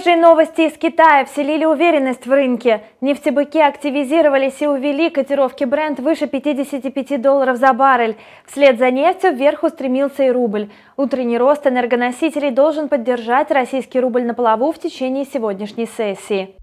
Свежие новости из Китая вселили уверенность в рынке. Нефтебыки активизировались и увели котировки бренд выше 55 долларов за баррель. Вслед за нефтью вверх устремился и рубль. Утренний рост энергоносителей должен поддержать российский рубль на плаву в течение сегодняшней сессии.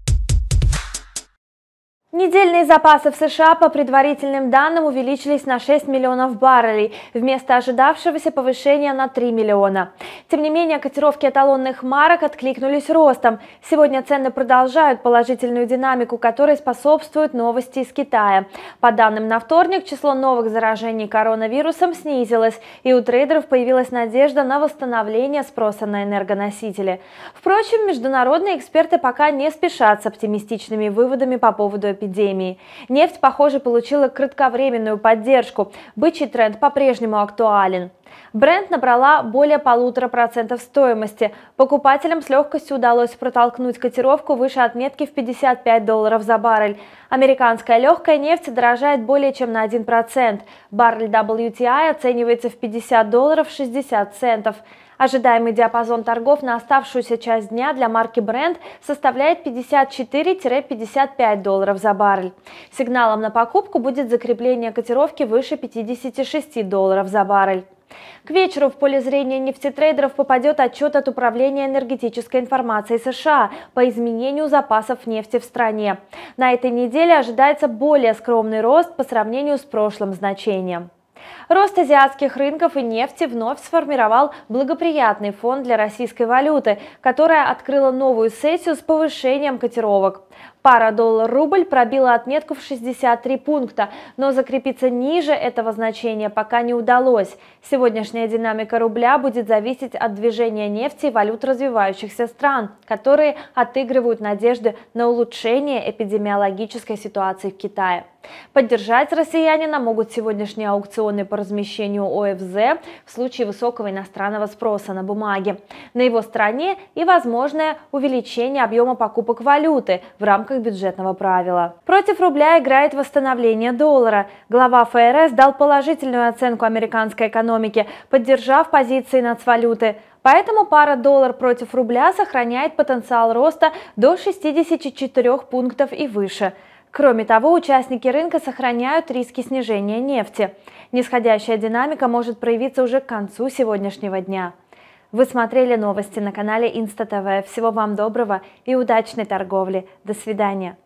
Недельные запасы в США по предварительным данным увеличились на 6 миллионов баррелей вместо ожидавшегося повышения на 3 миллиона. Тем не менее, котировки эталонных марок откликнулись ростом. Сегодня цены продолжают положительную динамику, которой способствуют новости из Китая. По данным на вторник, число новых заражений коронавирусом снизилось, и у трейдеров появилась надежда на восстановление спроса на энергоносители. Впрочем, международные эксперты пока не спешат с оптимистичными выводами по поводу эпидемии. Нефть, похоже, получила кратковременную поддержку. Бычий тренд по-прежнему актуален. Бренд набрала более полутора процентов стоимости. Покупателям с легкостью удалось протолкнуть котировку выше отметки в 55 долларов за баррель. Американская легкая нефть дорожает более чем на 1%. Баррель WTI оценивается в 50 долларов 60 центов. Ожидаемый диапазон торгов на оставшуюся часть дня для марки Brent составляет 54-55 долларов за баррель. Сигналом на покупку будет закрепление котировки выше 56 долларов за баррель. К вечеру в поле зрения нефтетрейдеров попадет отчет от Управления энергетической информации США по изменению запасов нефти в стране. На этой неделе ожидается более скромный рост по сравнению с прошлым значением. Рост азиатских рынков и нефти вновь сформировал благоприятный фон для российской валюты, которая открыла новую сессию с повышением котировок. Пара доллар-рубль пробила отметку в 63 пункта, но закрепиться ниже этого значения пока не удалось. Сегодняшняя динамика рубля будет зависеть от движения нефти и валют развивающихся стран, которые отыгрывают надежды на улучшение эпидемиологической ситуации в Китае. Поддержать россиянина могут сегодняшние аукционы по размещению ОФЗ в случае высокого иностранного спроса на бумаге. На его стороне и возможное увеличение объема покупок валюты в рамках рамках бюджетного правила. Против рубля играет восстановление доллара. Глава ФРС дал положительную оценку американской экономике, поддержав позиции нацвалюты. Поэтому пара доллар против рубля сохраняет потенциал роста до 64 пунктов и выше. Кроме того, участники рынка сохраняют риски снижения нефти. Нисходящая динамика может проявиться уже к концу сегодняшнего дня. Вы смотрели новости на канале Инста ТВ. Всего вам доброго и удачной торговли. До свидания.